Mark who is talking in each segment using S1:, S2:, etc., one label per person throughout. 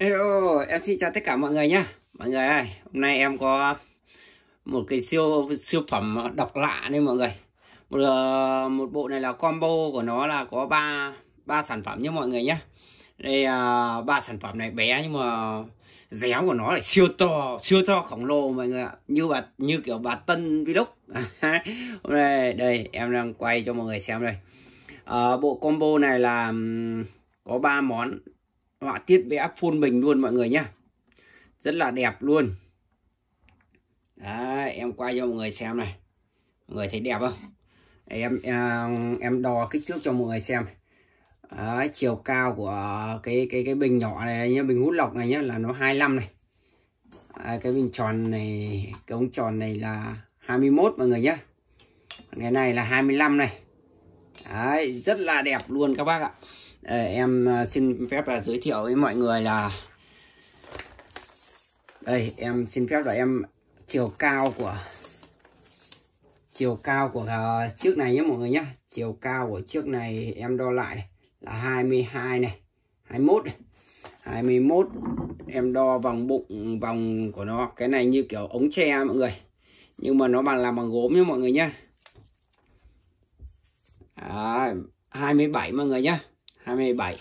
S1: Hello, em xin chào tất cả mọi người nhé Mọi người ơi, hôm nay em có một cái siêu siêu phẩm độc lạ đấy mọi người một, ờ, một bộ này là combo của nó là có 3, ba sản phẩm nhé mọi người nhé Đây ờ, ba sản phẩm này bé nhưng mà dẻo của nó là siêu to, siêu to khổng lồ mọi người ạ Như bà, như kiểu bà Tân Vlog Hôm nay đây em đang quay cho mọi người xem đây à, Bộ combo này là có 3 món họa tiết vẽ phun mình luôn mọi người nhé, rất là đẹp luôn Đấy, em quay cho mọi người xem này mọi người thấy đẹp không em à, em, đo kích thước cho mọi người xem Đấy, chiều cao của cái cái cái bình nhỏ này nhá bình hút lọc này nhá là nó 25 này à, cái bình tròn này cái ống tròn này là 21 mọi người nhé. cái này là 25 này Đấy, rất là đẹp luôn các bác ạ Ờ, em ờ, xin phép là ờ, giới thiệu với mọi người là đây em xin phép là em chiều cao của chiều cao của chiếc này nhé mọi người nhé chiều cao của chiếc này em đo lại là 22 này 21 này 21 em đo vòng bụng vòng của nó cái này như kiểu ống tre mọi người nhưng mà nó bằng làm bằng gốm nhé mọi người nhé à, 27 mọi người nhé 27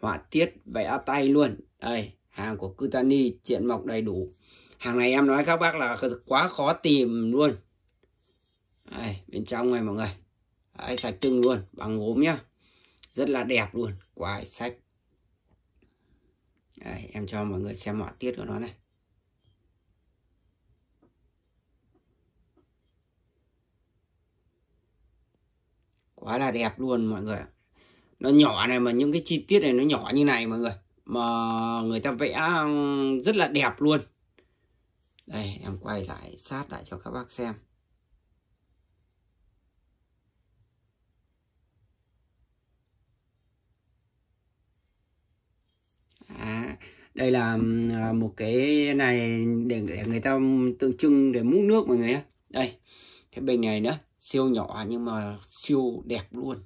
S1: họa tiết vẽ tay luôn đây hàng của Cutani diện mộc đầy đủ hàng này em nói các bác là quá khó tìm luôn đây, bên trong này mọi người đấy, sạch tưng luôn bằng gốm nhá rất là đẹp luôn quái sách đây em cho mọi người xem họa tiết của nó này quá là đẹp luôn mọi người ạ nó nhỏ này mà những cái chi tiết này nó nhỏ như này mọi người mà người ta vẽ rất là đẹp luôn đây em quay lại sát lại cho các bác xem à, đây là một cái này để, để người ta tượng trưng để múc nước mọi người đây cái bình này nữa siêu nhỏ nhưng mà siêu đẹp luôn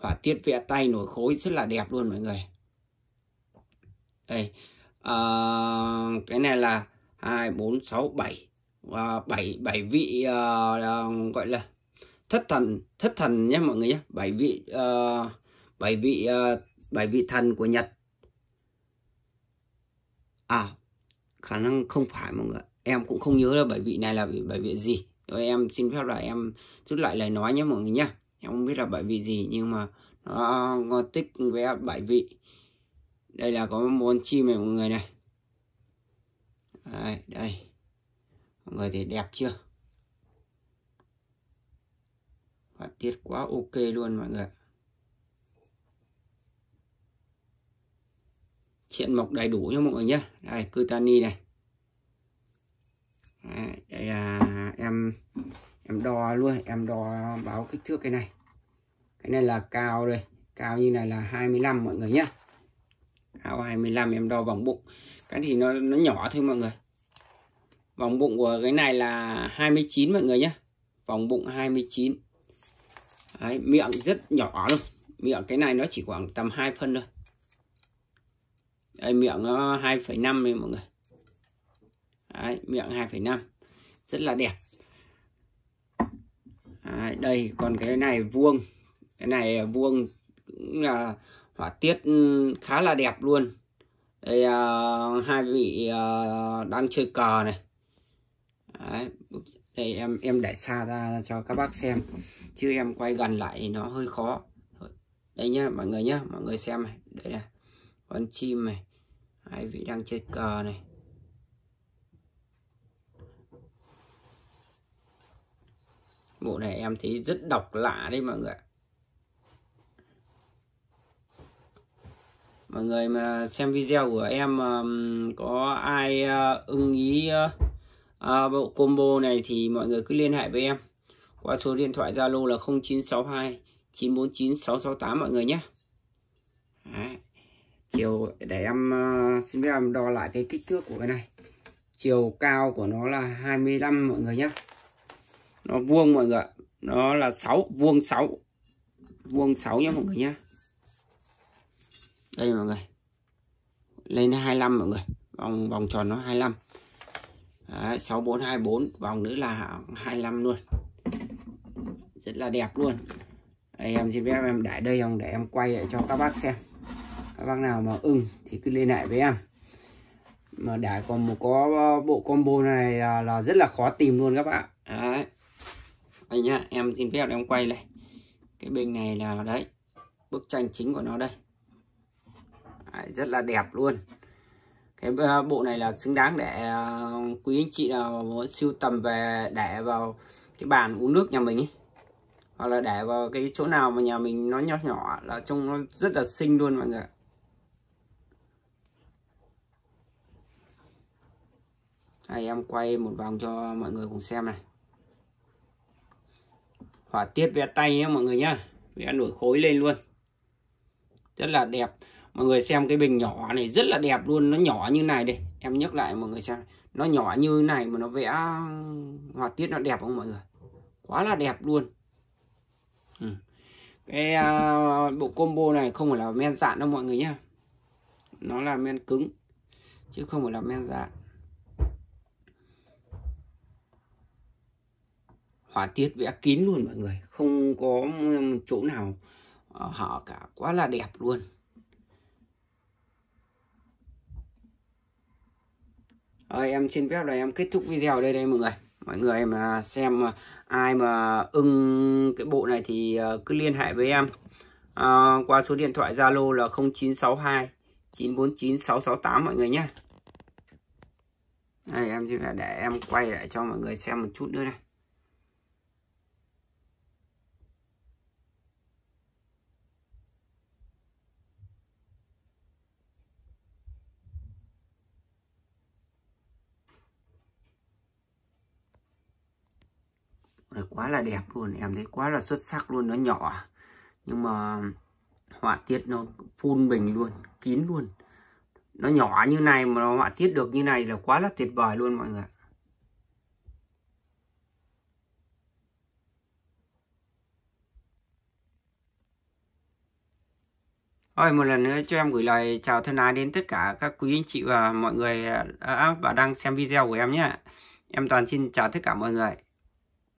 S1: họa tiết vẽ tay nổi khối rất là đẹp luôn mọi người đây à, cái này là hai bốn sáu bảy và bảy bảy vị uh, gọi là thất thần thất thần nhé mọi người nhé bảy vị uh, bảy vị uh, bảy vị thần của Nhật à khả năng không phải mọi người em cũng không nhớ là bảy vị này là bảy vị gì rồi em xin phép là em rút lại lời nói nhé mọi người nhé em không biết là bảy vị gì nhưng mà nó, ngon tích vé bảy vị đây là có món chim này mọi người này đây, đây. mọi người thấy đẹp chưa họa tiết quá ok luôn mọi người chuyện mộc đầy đủ nhé mọi người nhé đây cutani này đây là em đo luôn em đo báo kích thước cái này cái này là cao đây cao như này là 25 mọi người nhé cao 25 em đo vòng bụng cái thì nó nó nhỏ thôi mọi người vòng bụng của cái này là 29 mọi người nhé vòng bụng 29 Đấy, miệng rất nhỏ luôn miệng cái này nó chỉ khoảng tầm 2 phân thôi Đây, miệng nó 2,5 này mọi người Đấy, miệng 2,5 rất là đẹp Đấy, đây còn cái này vuông cái này vuông cũng là họa tiết ừ, khá là đẹp luôn đây uh, hai vị uh, đang chơi cờ này Đấy, đây em em để xa ra cho các bác xem chứ em quay gần lại nó hơi khó đây nhá mọi người nhá mọi người xem này đây là con chim này hai vị đang chơi cờ này bộ này em thấy rất độc lạ đấy mọi người mọi người mà xem video của em có ai ờ, ưng ý ờ, ờ, bộ combo này thì mọi người cứ liên hệ với em qua số điện thoại Zalo là 0962 949 668 mọi người nhé chiều để em xin phép em đo lại cái kích thước của cái này chiều cao của nó là 25 mọi người nhé nó vuông mọi người nó là 6 vuông 6 vuông 6 nhé mọi người nhé đây mọi người lên 25 mọi người vòng vòng tròn nó 25 Đấy, 6424 vòng nữa là 25 luôn rất là đẹp luôn đây, em xin phép em để đây không để em quay lại cho các bác xem các bác nào mà ưng thì cứ liên hệ với em mà đã còn một có ờ, bộ combo này là, là rất là khó tìm luôn các bạn đấy đây nhá em xin phép em quay này cái bình này là đấy bức tranh chính của nó đây đấy, rất là đẹp luôn cái bộ này là xứng đáng để ờ, quý anh chị nào muốn sưu tầm về để vào cái bàn uống nước nhà mình ấy. hoặc là để vào cái chỗ nào mà nhà mình nó nhỏ nhỏ là trông nó rất là xinh luôn mọi người đây em quay một vòng cho mọi người cùng xem này họa tiết vẽ tay nhé mọi người nhá vẽ nổi khối lên luôn rất là đẹp mọi người xem cái bình nhỏ này rất là đẹp luôn nó nhỏ như này đây em nhắc lại mọi người xem nó nhỏ như này mà nó vẽ họa tiết nó đẹp không mọi người quá là đẹp luôn ừ. cái uh, bộ combo này không phải là men dạn đâu mọi người nhá nó là men cứng chứ không phải là men dạn họa tiết vẽ kín luôn mọi người không có chỗ nào ờ, họ cả quá là đẹp luôn Rồi, em xin phép là em kết thúc video đây đây mọi người mọi người mà xem ai mà ưng cái bộ này thì ờ, cứ liên hệ với em à, qua số điện thoại Zalo là 0962 949 668 mọi người nhé đây em để em quay lại cho mọi người xem một chút nữa này này quá là đẹp luôn em thấy quá là xuất sắc luôn nó nhỏ nhưng mà họa tiết nó phun bình luôn kín luôn nó nhỏ như này mà nó họa tiết được như này là quá là tuyệt vời luôn mọi người Rồi một lần nữa cho em gửi lời chào thân ái đến tất cả các quý anh chị và mọi người đã à, à, và đang xem video của em nhé. Em toàn xin chào tất cả mọi người.